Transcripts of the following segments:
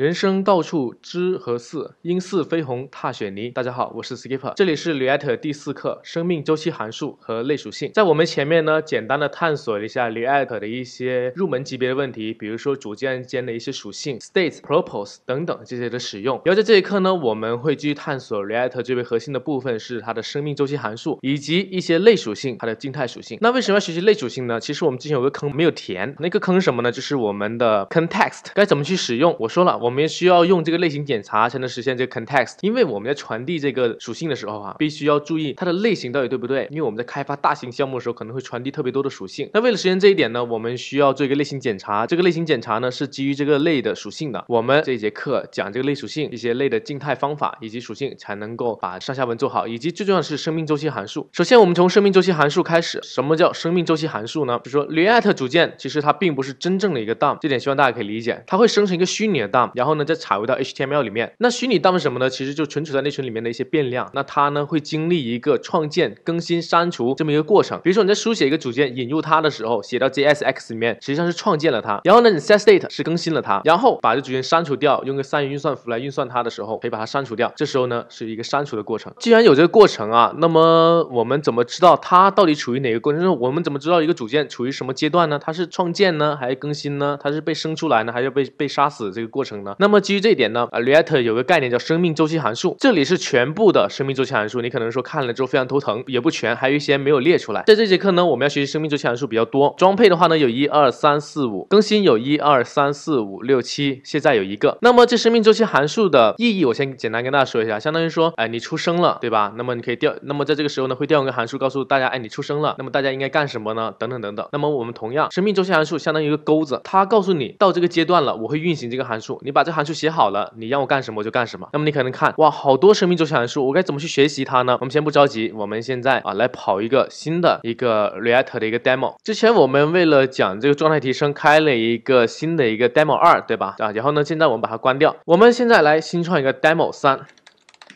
人生到处知何似，应似飞鸿踏雪泥。大家好，我是 Skipper，这里是 React 第四课生命周期函数和类属性。在我们前面呢，简单的探索了一下 React 的一些入门级别的问题，比如说组件间的一些属性、states、props 等等这些的使用。然后在这一课呢，我们会继续探索 React 最为核心的部分，是它的生命周期函数以及一些类属性，它的静态属性。那为什么要学习类属性呢？其实我们之前有个坑没有填，那个坑是什么呢？就是我们的 context，该怎么去使用？我说了，我。我们需要用这个类型检查才能实现这个 context，因为我们在传递这个属性的时候啊，必须要注意它的类型到底对不对。因为我们在开发大型项目的时候，可能会传递特别多的属性。那为了实现这一点呢，我们需要做一个类型检查。这个类型检查呢，是基于这个类的属性的。我们这一节课讲这个类属性、一些类的静态方法以及属性，才能够把上下文做好。以及最重要的是生命周期函数。首先，我们从生命周期函数开始。什么叫生命周期函数呢？比如说 React 组件，其实它并不是真正的一个 DOM，这点希望大家可以理解。它会生成一个虚拟的 DOM。然后呢，再返回到 HTML 里面。那虚拟 DOM 是什么呢？其实就存储在内存里面的一些变量。那它呢，会经历一个创建、更新、删除这么一个过程。比如说你在书写一个组件引入它的时候，写到 JSX 里面，实际上是创建了它。然后呢，你 set state 是更新了它。然后把这组件删除掉，用个三元运算符来运算它的时候，可以把它删除掉。这时候呢，是一个删除的过程。既然有这个过程啊，那么我们怎么知道它到底处于哪个过程中？我们怎么知道一个组件处于什么阶段呢？它是创建呢，还是更新呢？它是被生出来呢，还是被被杀死这个过程呢？那么基于这一点呢，React 有个概念叫生命周期函数，这里是全部的生命周期函数。你可能说看了之后非常头疼，也不全，还有一些没有列出来。在这节课呢，我们要学习生命周期函数比较多。装配的话呢，有一二三四五；更新有一二三四五六七；现在有一个。那么这生命周期函数的意义，我先简单跟大家说一下，相当于说，哎，你出生了，对吧？那么你可以调，那么在这个时候呢，会调用个函数告诉大家，哎，你出生了，那么大家应该干什么呢？等等等等。那么我们同样生命周期函数相当于一个钩子，它告诉你到这个阶段了，我会运行这个函数，你把。把这函数写好了，你让我干什么我就干什么。那么你可能看哇，好多生命周期函数，我该怎么去学习它呢？我们先不着急，我们现在啊来跑一个新的一个 React 的一个 demo。之前我们为了讲这个状态提升，开了一个新的一个 demo 二，对吧？啊，然后呢，现在我们把它关掉。我们现在来新创一个 demo 三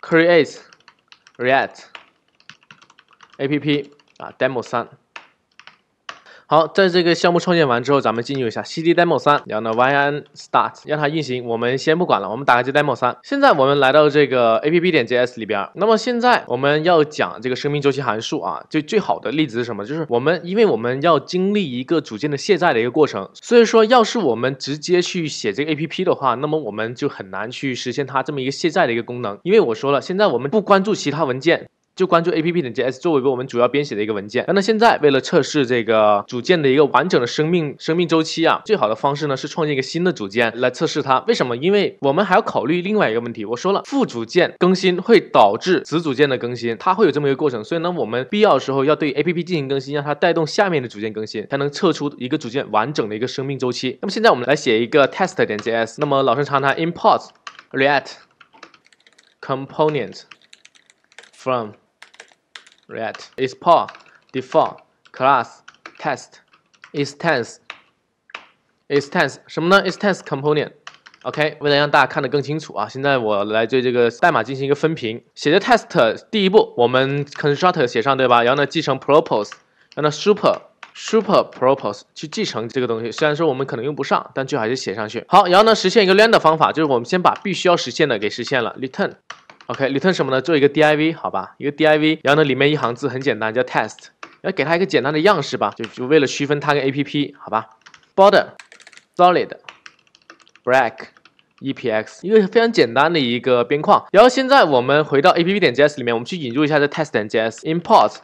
，create React app 啊 demo 三。好，在这个项目创建完之后，咱们进入一下 cd demo3，然后呢 y n start 让它运行。我们先不管了，我们打开这 demo3。现在我们来到这个 app.js 点里边。那么现在我们要讲这个生命周期函数啊，最最好的例子是什么？就是我们因为我们要经历一个组件的卸载的一个过程，所以说要是我们直接去写这个 app 的话，那么我们就很难去实现它这么一个卸载的一个功能。因为我说了，现在我们不关注其他文件。就关注 app.js 作为我们主要编写的一个文件。那现在为了测试这个组件的一个完整的生命生命周期啊，最好的方式呢是创建一个新的组件来测试它。为什么？因为我们还要考虑另外一个问题。我说了，副组件更新会导致子组件的更新，它会有这么一个过程。所以呢，我们必要的时候要对 app 进行更新，让它带动下面的组件更新，才能测出一个组件完整的一个生命周期。那么现在我们来写一个 test.js 点。那么老生常谈，import React Component from r e g t is Paul default class test e s t e n s e s t e n s e 什么呢 e s t e n s e component. OK, 为了让大家看得更清楚啊，现在我来对这个代码进行一个分屏。写的 test 第一步，我们 constructor 写上对吧？然后呢，继承 Propose，让它 super super Propose 去继承这个东西。虽然说我们可能用不上，但最好还是写上去。好，然后呢，实现一个 l e n d 方法，就是我们先把必须要实现的给实现了。return OK，return 什么呢？做一个 div，好吧，一个 div，然后呢，里面一行字很简单，叫 test，然后给它一个简单的样式吧，就就为了区分它跟 APP，好吧，border solid black, e p x 一个非常简单的一个边框。然后现在我们回到 app 点 js 里面，我们去引入一下这 test.js，import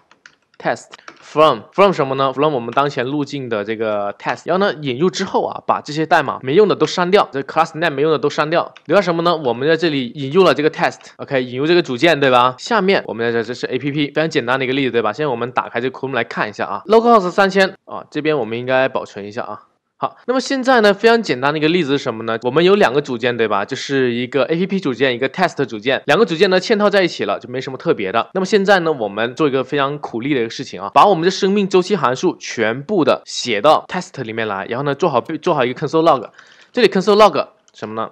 点 test。from from 什么呢？from 我们当前路径的这个 test，然后呢引入之后啊，把这些代码没用的都删掉，这 class name 没用的都删掉，留下什么呢？我们在这里引入了这个 test，OK，引入这个组件对吧？下面我们在这是 app，非常简单的一个例子对吧？现在我们打开这个 Chrome 来看一下啊，localhost 三千啊，这边我们应该保存一下啊。好，那么现在呢，非常简单的一个例子是什么呢？我们有两个组件，对吧？就是一个 A P P 组件，一个 Test 组件，两个组件呢嵌套在一起了，就没什么特别的。那么现在呢，我们做一个非常苦力的一个事情啊，把我们的生命周期函数全部的写到 Test 里面来，然后呢，做好做好一个 console log。这里 console log 什么呢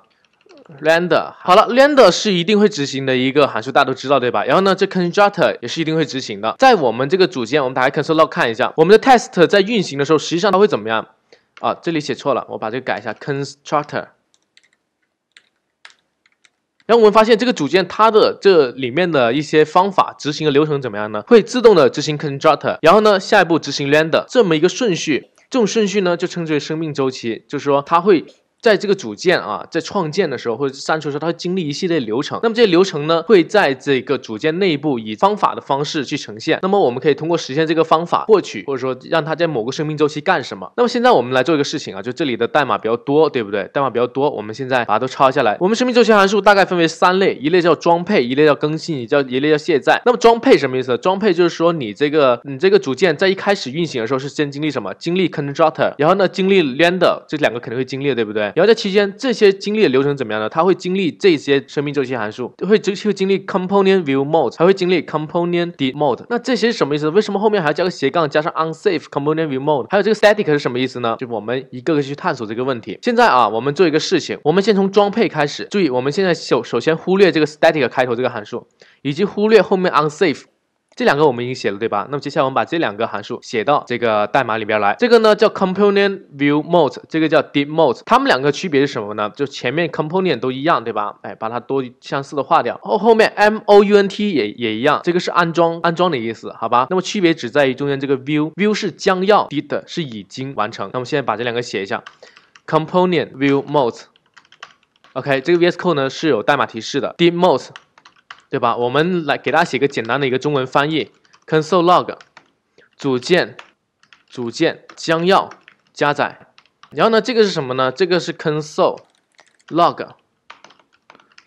？render 好了，render 是一定会执行的一个函数，大家都知道，对吧？然后呢，这 constructor 也是一定会执行的。在我们这个组件，我们打开 console log 看一下，我们的 Test 在运行的时候，实际上它会怎么样？啊，这里写错了，我把这个改一下，constructor。然后我们发现这个组件它的这里面的一些方法执行的流程怎么样呢？会自动的执行 constructor，然后呢，下一步执行 render 这么一个顺序，这种顺序呢就称之为生命周期，就是说它会。在这个组件啊，在创建的时候或者删除的时候，它会经历一系列流程。那么这些流程呢，会在这个组件内部以方法的方式去呈现。那么我们可以通过实现这个方法获取，或者说让它在某个生命周期干什么。那么现在我们来做一个事情啊，就这里的代码比较多，对不对？代码比较多，我们现在把它都抄下来。我们生命周期函数大概分为三类，一类叫装配，一类叫更新，叫一类叫卸载。那么装配什么意思？装配就是说你这个你这个组件在一开始运行的时候是先经历什么？经历 constructor，然后呢经历 render 这两个肯定会经历，对不对？然后这期间这些经历的流程怎么样呢？它会经历这些生命周期函数，会会经历 component view mode，还会经历 component de mode。那这些是什么意思？为什么后面还要加个斜杠加上 unsafe component view mode？还有这个 static 是什么意思呢？就我们一个个去探索这个问题。现在啊，我们做一个事情，我们先从装配开始。注意，我们现在首首先忽略这个 static 开头这个函数，以及忽略后面 unsafe。这两个我们已经写了，对吧？那么接下来我们把这两个函数写到这个代码里边来。这个呢叫 component view m o d e 这个叫 demote e p。它们两个区别是什么呢？就前面 component 都一样，对吧？哎，把它多相似的划掉。后后面 mount 也也一样，这个是安装安装的意思，好吧？那么区别只在于中间这个 view，view 是将要 d e e p t 是已经完成。那么现在把这两个写一下，component view m o d e OK，这个 VS Code 呢是有代码提示的，demote e p。对吧？我们来给大家写个简单的一个中文翻译：console log 组件组件将要加载。然后呢，这个是什么呢？这个是 console log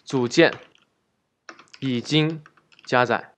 组件已经加载。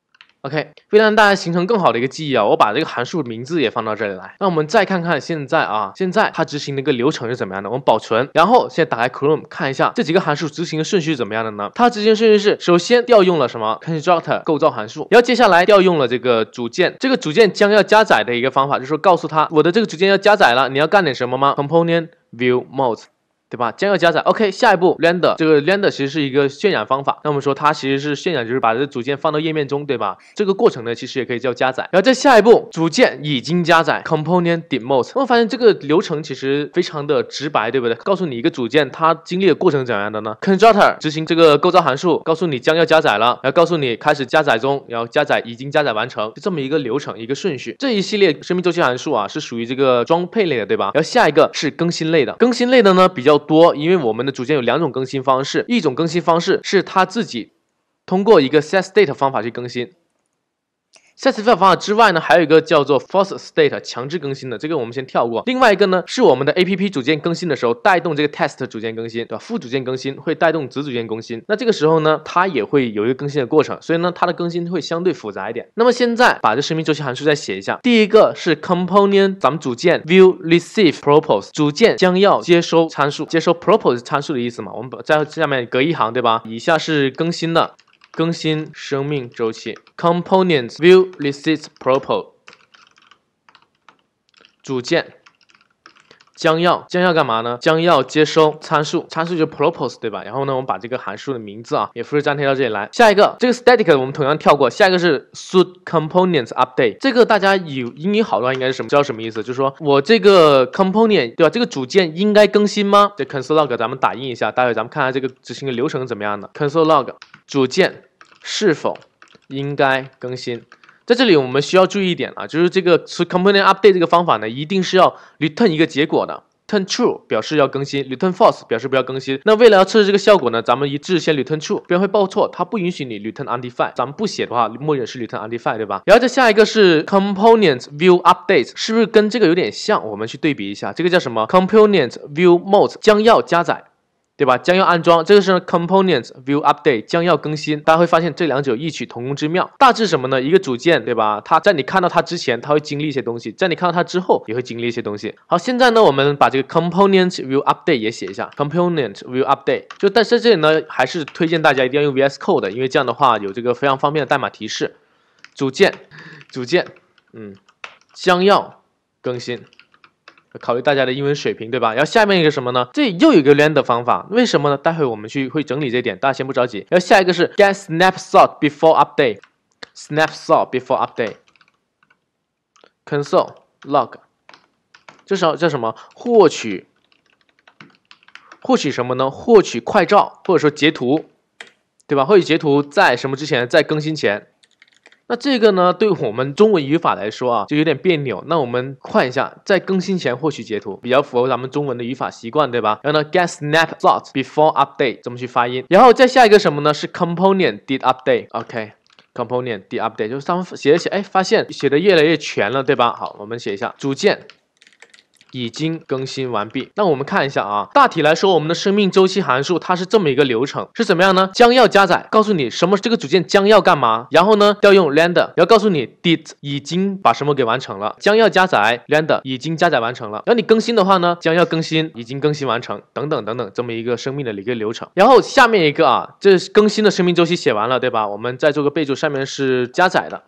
OK，为了让大家形成更好的一个记忆啊，我把这个函数名字也放到这里来。那我们再看看现在啊，现在它执行的一个流程是怎么样的？我们保存，然后现在打开 Chrome 看一下这几个函数执行的顺序是怎么样的呢？它执行顺序是首先调用了什么？constructor 构造函数，然后接下来调用了这个组件，这个组件将要加载的一个方法，就是说告诉他我的这个组件要加载了，你要干点什么吗？component view m o d e 对吧？将要加载。OK，下一步 render 这个 render 其实是一个渲染方法。那我们说它其实是渲染，就是把这个组件放到页面中，对吧？这个过程呢，其实也可以叫加载。然后在下一步，组件已经加载 c o m p o n e n t d e m o t e 那我们发现这个流程其实非常的直白，对不对？告诉你一个组件，它经历的过程怎样的呢？constructor 执行这个构造函数，告诉你将要加载了，然后告诉你开始加载中，然后加载已经加载完成，就这么一个流程，一个顺序。这一系列生命周期函数啊，是属于这个装配类的，对吧？然后下一个是更新类的，更新类的呢比较。多，因为我们的组件有两种更新方式，一种更新方式是它自己通过一个 set state 方法去更新。在 this 方法之外呢，还有一个叫做 force state 强制更新的，这个我们先跳过。另外一个呢，是我们的 A P P 组件更新的时候，带动这个 test 组件更新，对吧？副组件更新会带动子组件更新，那这个时候呢，它也会有一个更新的过程，所以呢，它的更新会相对复杂一点。那么现在把这生命周期函数再写一下，第一个是 component，咱们组件 view receive props，o e 组件将要接收参数，接收 props o e 参数的意思嘛？我们把在下面隔一行，对吧？以下是更新的。更新生命周期，components will receive prop。组件。将要将要干嘛呢？将要接收参数，参数就 propose 对吧？然后呢，我们把这个函数的名字啊也复制粘贴到这里来。下一个这个 static 我们同样跳过，下一个是 s u i t components update，这个大家有英语好的话应该是什么？知道什么意思？就是说我这个 component 对吧？这个组件应该更新吗？这 console log 咱们打印一下，待会咱们看看这个执行的流程怎么样的。console log 组件是否应该更新？在这里，我们需要注意一点啊，就是这个是 component update 这个方法呢，一定是要 return 一个结果的，return true 表示要更新，return false 表示不要更新。那为了要测试这个效果呢，咱们一致先 return true，不然会报错，它不允许你 return undefined，咱们不写的话，默认是 return undefined，对吧？然后再下一个是 component view update，是不是跟这个有点像？我们去对比一下，这个叫什么？component view m o d e 将要加载。对吧？将要安装，这个是 components view update 将要更新，大家会发现这两者异曲同工之妙。大致什么呢？一个组件，对吧？它在你看到它之前，它会经历一些东西；在你看到它之后，也会经历一些东西。好，现在呢，我们把这个 components view update 也写一下。components view update 就但是这里呢，还是推荐大家一定要用 VS Code 的，因为这样的话有这个非常方便的代码提示。组件，组件，嗯，将要更新。考虑大家的英文水平，对吧？然后下面一个什么呢？这又有一个 learn 的方法，为什么呢？待会我们去会整理这点，大家先不着急。然后下一个是 get snapshot before update，snapshot before update，console log，这时候叫什么？获取，获取什么呢？获取快照或者说截图，对吧？获取截图在什么之前？在更新前。那这个呢，对我们中文语法来说啊，就有点别扭。那我们换一下，在更新前获取截图，比较符合咱们中文的语法习惯，对吧？然后呢 get snapshots before update 怎么去发音？然后再下一个什么呢？是 component did update。OK，component did update 就是他们写一写，哎，发现写的越来越全了，对吧？好，我们写一下组件。已经更新完毕，那我们看一下啊，大体来说，我们的生命周期函数它是这么一个流程是怎么样呢？将要加载，告诉你什么这个组件将要干嘛，然后呢调用 render，然后告诉你 did 已经把什么给完成了。将要加载 render 已经加载完成了，然后你更新的话呢，将要更新已经更新完成，等等等等这么一个生命的一个流程。然后下面一个啊，这更新的生命周期写完了，对吧？我们再做个备注，上面是加载的。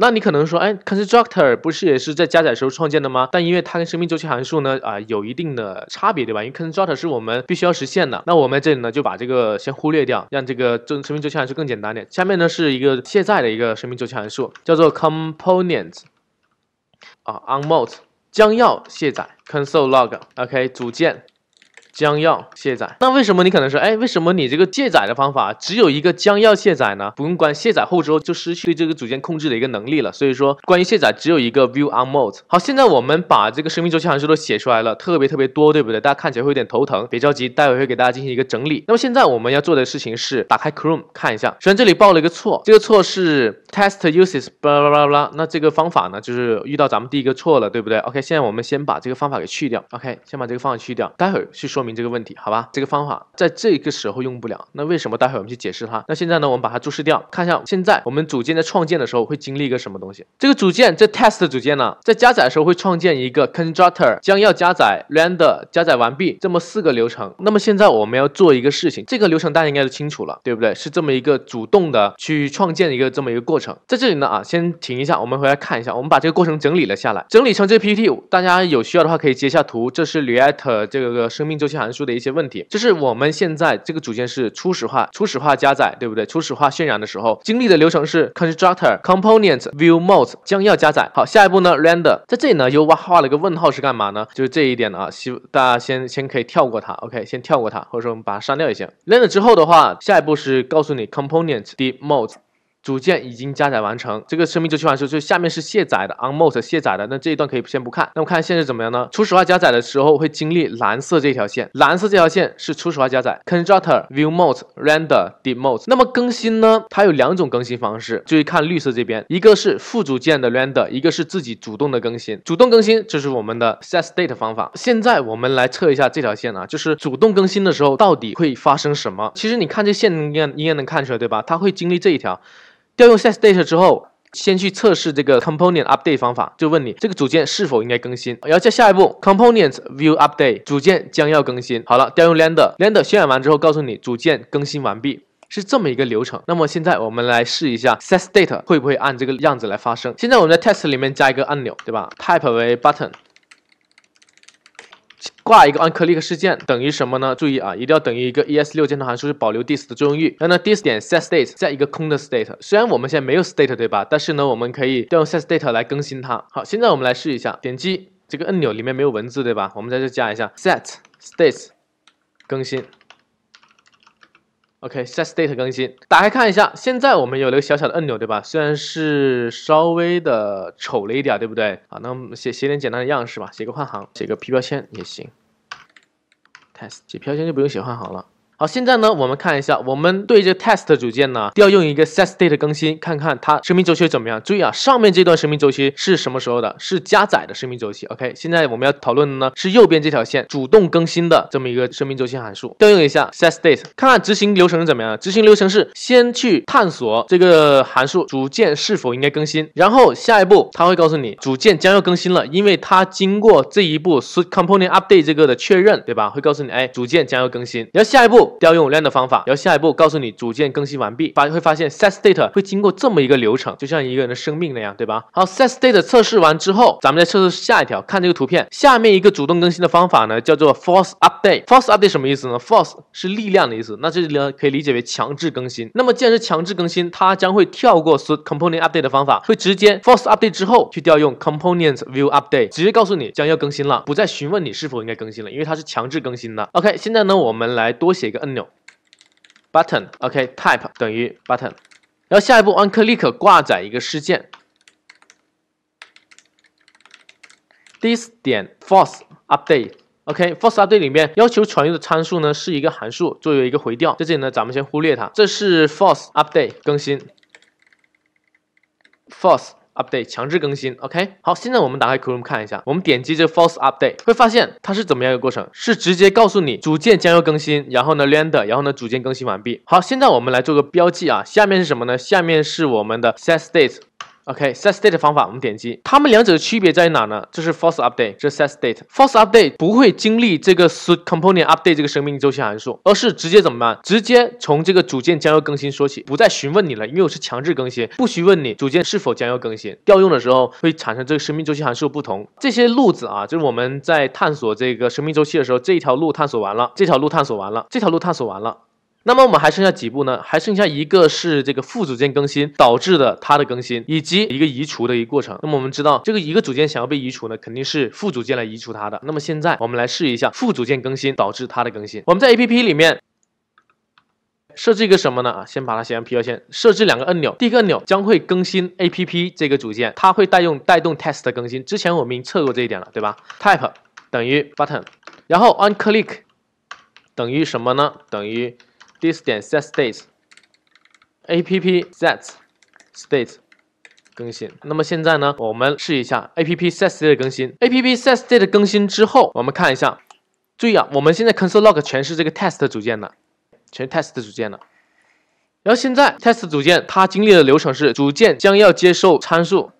那你可能说，哎，constructor 不是也是在加载时候创建的吗？但因为它跟生命周期函数呢，啊，有一定的差别，对吧？因为 constructor 是我们必须要实现的。那我们这里呢，就把这个先忽略掉，让这个生生命周期函数更简单点。下面呢是一个卸载的一个生命周期函数，叫做 c o m p o n e n t 啊 u n m o u e 将要卸载，console log，OK，组件。将要卸载，那为什么你可能说，哎，为什么你这个卸载的方法只有一个将要卸载呢？不用管卸载后之后就失去对这个组件控制的一个能力了。所以说，关于卸载只有一个 view u n m o d e 好，现在我们把这个生命周期函数都写出来了，特别特别多，对不对？大家看起来会有点头疼，别着急，待会会给大家进行一个整理。那么现在我们要做的事情是打开 Chrome 看一下，首先这里报了一个错，这个错是 test uses 巴拉巴拉巴拉，那这个方法呢，就是遇到咱们第一个错了，对不对？OK，现在我们先把这个方法给去掉，OK，先把这个方法去掉，待会去说明。这个问题，好吧，这个方法在这个时候用不了。那为什么？待会我们去解释它。那现在呢，我们把它注释掉，看一下现在我们组件在创建的时候会经历一个什么东西。这个组件，这 test 组件呢，在加载的时候会创建一个 constructor，将要加载 render，加载完毕这么四个流程。那么现在我们要做一个事情，这个流程大家应该都清楚了，对不对？是这么一个主动的去创建一个这么一个过程。在这里呢啊，先停一下，我们回来看一下，我们把这个过程整理了下来，整理成这 PPT。大家有需要的话可以截下图，这是 React 这个生命周期。函数的一些问题，就是我们现在这个组件是初始化、初始化加载，对不对？初始化渲染的时候经历的流程是 constructor, component, view mode 将要加载。好，下一步呢 render，在这里呢又画画了一个问号是干嘛呢？就是这一点啊，希大家先先可以跳过它，OK，先跳过它，或者说我们把它删掉也行。render 之后的话，下一步是告诉你 component the mode。组件已经加载完成，这个生命周期函数就下面是卸载的 unmount 卸载的，那这一段可以先不看。那我看现在怎么样呢？初始化加载的时候会经历蓝色这条线，蓝色这条线是初始化加载 constructor, view mode, render, demo。那么更新呢？它有两种更新方式，注意看绿色这边，一个是副组件的 render，一个是自己主动的更新。主动更新就是我们的 set state 方法。现在我们来测一下这条线啊，就是主动更新的时候到底会发生什么？其实你看这线应该应该能看出来对吧？它会经历这一条。调用 set state 之后，先去测试这个 component update 方法，就问你这个组件是否应该更新，然后再下一步 component view update 组件将要更新。好了，调用 l e n d e r l e n d e r 渲染完之后，告诉你组件更新完毕，是这么一个流程。那么现在我们来试一下 set state 会不会按这个样子来发生。现在我们在 test 里面加一个按钮，对吧？type 为 button。挂一个 on click 事件等于什么呢？注意啊，一定要等于一个 ES 六箭头函数，是保留 this 的作用域。然后呢，this 点 set state 再一个空的 state。虽然我们现在没有 state 对吧？但是呢，我们可以调用 set state 来更新它。好，现在我们来试一下，点击这个按钮里面没有文字对吧？我们在这加一下 set state 更新。OK，set state 更新，打开看一下，现在我们有了个小小的按钮对吧？虽然是稍微的丑了一点对不对？好，那我们写写点简单的样式吧，写个换行，写个 P 标签也行。test，这飘星就不用写换行了。好，现在呢，我们看一下，我们对这 test 组件呢调用一个 set state 更新，看看它生命周期怎么样。注意啊，上面这段生命周期是什么时候的？是加载的生命周期。OK，现在我们要讨论的呢是右边这条线主动更新的这么一个生命周期函数，调用一下 set state，看看执行流程是怎么样。执行流程是先去探索这个函数组件是否应该更新，然后下一步它会告诉你组件将要更新了，因为它经过这一步是 component update 这个的确认，对吧？会告诉你哎，组件将要更新，然后下一步。调用量的方法，然后下一步告诉你组件更新完毕，发会发现 set state 会经过这么一个流程，就像一个人的生命那样，对吧？好，set state 测试完之后，咱们再测试下一条，看这个图片，下面一个主动更新的方法呢，叫做 force update。force update 什么意思呢？force 是力量的意思，那这里呢可以理解为强制更新。那么既然是强制更新，它将会跳过 suit component update 的方法，会直接 force update 之后去调用 c o m p o n e n t view update，直接告诉你将要更新了，不再询问你是否应该更新了，因为它是强制更新的。OK，现在呢，我们来多写一个。按钮，button，OK，type 等于 button，然后下一步 onclick 挂载一个事件，this 点 force update，OK，force update 里面要求传入的参数呢是一个函数作为一个回调，在这里呢咱们先忽略它，这是 force update 更新，force。Update 强制更新，OK。好，现在我们打开 Chrome 看一下，我们点击这 Force Update，会发现它是怎么样一个过程？是直接告诉你组件将要更新，然后呢 Render，然后呢组件更新完毕。好，现在我们来做个标记啊。下面是什么呢？下面是我们的 setState。OK set state 方法我们点击，它们两者的区别在哪呢？这是 force update 这是 set state force update 不会经历这个 suit component update 这个生命周期函数，而是直接怎么办？直接从这个组件将要更新说起，不再询问你了，因为我是强制更新，不询问你组件是否将要更新。调用的时候会产生这个生命周期函数不同。这些路子啊，就是我们在探索这个生命周期的时候，这一条路探索完了，这条路探索完了，这条路探索完了。那么我们还剩下几步呢？还剩下一个是这个副组件更新导致的它的更新，以及一个移除的一个过程。那么我们知道，这个一个组件想要被移除呢，肯定是副组件来移除它的。那么现在我们来试一下副组件更新导致它的更新。我们在 A P P 里面设置一个什么呢？啊，先把它写上 P 二线。设置两个按钮，第一个按钮将会更新 A P P 这个组件，它会带用带动 test 的更新。之前我们已经测过这一点了，对吧？type 等于 button，然后 on click 等于什么呢？等于 this. set state. app. set state 更新。那么现在呢，我们试一下 app. set state 更新。app. set state 更新之后，我们看一下。注意啊，我们现在 console log 全是这个 test 组件的，全 test 组件的。然后现在 test 组件它经历的流程是：组件将要接受参数。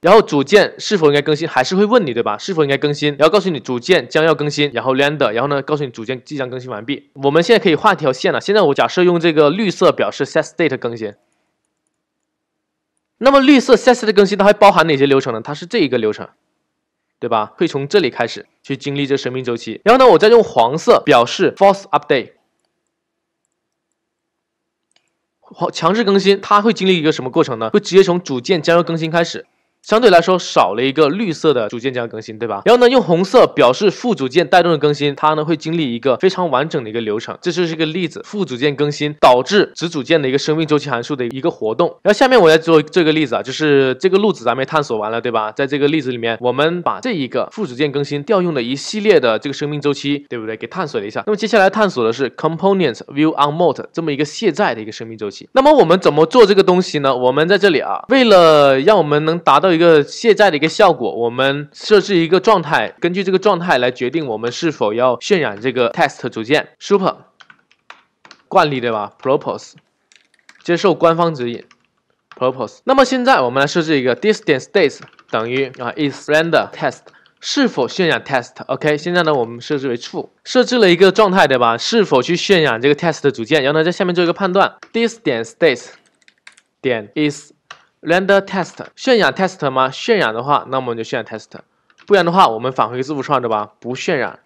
然后组件是否应该更新，还是会问你，对吧？是否应该更新？然后告诉你组件将要更新，然后 n d e r 然后呢，告诉你组件即将更新完毕。我们现在可以画一条线了。现在我假设用这个绿色表示 set state 更新，那么绿色 set state 更新它还包含哪些流程呢？它是这一个流程，对吧？会从这里开始去经历这生命周期。然后呢，我再用黄色表示 f a l s e update，强制更新，它会经历一个什么过程呢？会直接从组件将要更新开始。相对来说少了一个绿色的组件将更新，对吧？然后呢，用红色表示副组件带动的更新，它呢会经历一个非常完整的一个流程。这就是一个例子，副组件更新导致子组件的一个生命周期函数的一个活动。然后下面我来做这个例子啊，就是这个路子咱们探索完了，对吧？在这个例子里面，我们把这一个副组件更新调用的一系列的这个生命周期，对不对？给探索了一下。那么接下来探索的是 component view u n m o d e t 这么一个卸载的一个生命周期。那么我们怎么做这个东西呢？我们在这里啊，为了让我们能达到。做一个卸载的一个效果，我们设置一个状态，根据这个状态来决定我们是否要渲染这个 test 组件。super，惯例对吧？propose 接受官方指引。propose。那么现在我们来设置一个 d i s t a t e s 等于啊 is render test 是否渲染 test。OK，现在呢我们设置为 true，设置了一个状态对吧？是否去渲染这个 test 的组件？然后呢在下面做一个判断 this 点 states 点 is Render test，渲染 test 吗？渲染的话，那我们就渲染 test，不然的话，我们返回字符串对吧？不渲染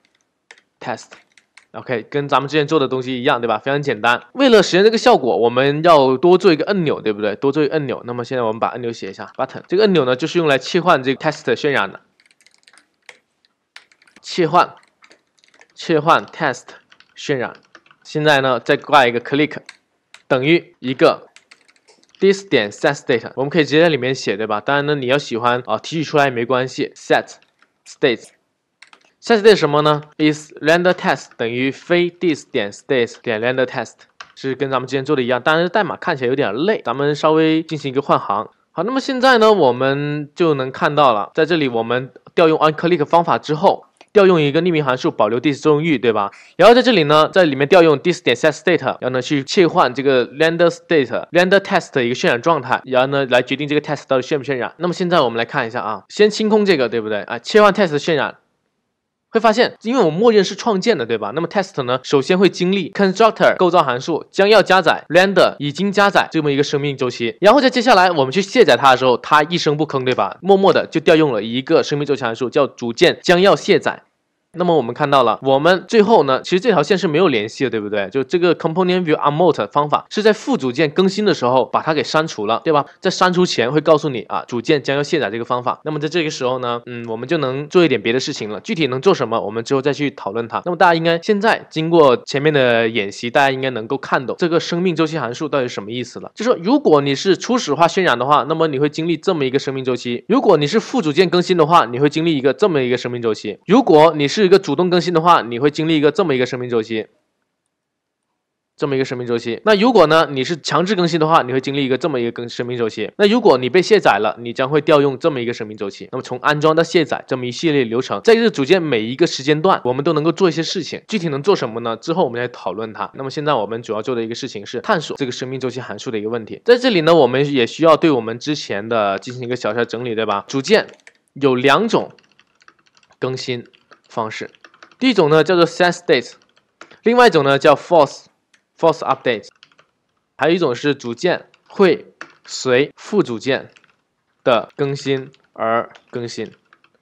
test，OK，跟咱们之前做的东西一样对吧？非常简单。为了实现这个效果，我们要多做一个按钮对不对？多做一个按钮。那么现在我们把按钮写一下，button 这个按钮呢，就是用来切换这个 test 渲染的，切换，切换 test 渲染。现在呢，再挂一个 click 等于一个。this 点 set state，我们可以直接在里面写，对吧？当然呢，你要喜欢啊，提取出来也没关系。set state，set state 什么呢？is render test 等于非 this 点 states 点 render test 是跟咱们之前做的一样。当然代码看起来有点累，咱们稍微进行一个换行。好，那么现在呢，我们就能看到了，在这里我们调用 on click 方法之后。调用一个匿名函数，保留 this 作用域，对吧？然后在这里呢，在里面调用 this 点 setState，然后呢去切换这个 renderState、renderTest 的一个渲染状态，然后呢来决定这个 test 到底渲不渲染。那么现在我们来看一下啊，先清空这个，对不对啊？切换 test 渲染。会发现，因为我们默认是创建的，对吧？那么 test 呢，首先会经历 constructor 构造函数，将要加载，render 已经加载这么一个生命周期，然后在接下来我们去卸载它的时候，它一声不吭，对吧？默默的就调用了一个生命周期函数，叫组件将要卸载。那么我们看到了，我们最后呢，其实这条线是没有联系的，对不对？就这个 component view unmount 方法是在副组件更新的时候把它给删除了，对吧？在删除前会告诉你啊，组件将要卸载这个方法。那么在这个时候呢，嗯，我们就能做一点别的事情了。具体能做什么，我们之后再去讨论它。那么大家应该现在经过前面的演习，大家应该能够看懂这个生命周期函数到底什么意思了。就说如果你是初始化渲染的话，那么你会经历这么一个生命周期；如果你是副组件更新的话，你会经历一个这么一个生命周期；如果你是是一个主动更新的话，你会经历一个这么一个生命周期，这么一个生命周期。那如果呢，你是强制更新的话，你会经历一个这么一个更生命周期。那如果你被卸载了，你将会调用这么一个生命周期。那么从安装到卸载这么一系列流程，在这组件每一个时间段，我们都能够做一些事情。具体能做什么呢？之后我们来讨论它。那么现在我们主要做的一个事情是探索这个生命周期函数的一个问题。在这里呢，我们也需要对我们之前的进行一个小小整理，对吧？组件有两种更新。方式，第一种呢叫做 s e n state，另外一种呢叫 force force update，还有一种是组件会随副组件的更新而更新。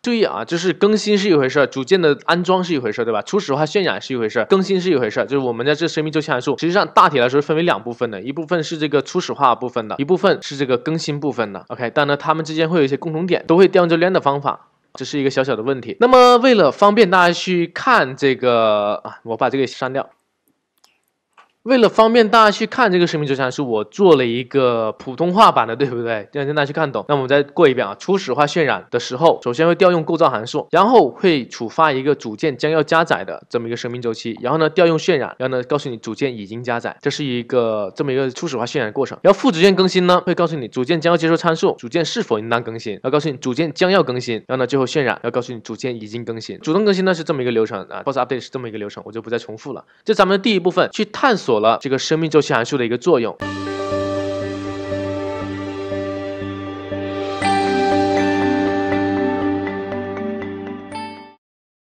注意啊，就是更新是一回事，组件的安装是一回事，对吧？初始化渲染是一回事，更新是一回事。就是我们的这生命周期函数，实际上大体来说是分为两部分的，一部分是这个初始化部分的，一部分是这个更新部分的。OK，但呢，它们之间会有一些共同点，都会调用这链的方法。这是一个小小的问题。那么，为了方便大家去看这个啊，我把这个删掉。为了方便大家去看这个生命周期，是我做了一个普通话版的，对不对？这样让大家去看懂。那我们再过一遍啊，初始化渲染的时候，首先会调用构造函数，然后会触发一个组件将要加载的这么一个生命周期，然后呢调用渲染，然后呢告诉你组件已经加载，这是一个这么一个初始化渲染的过程。然后副组件更新呢，会告诉你组件将要接受参数，组件是否应当更新，要告诉你组件将要更新，然后呢最后渲染要告诉你组件已经更新，主动更新呢是这么一个流程啊，Boss Update 是这么一个流程，我就不再重复了。这咱们第一部分去探索。锁了这个生命周期函数的一个作用。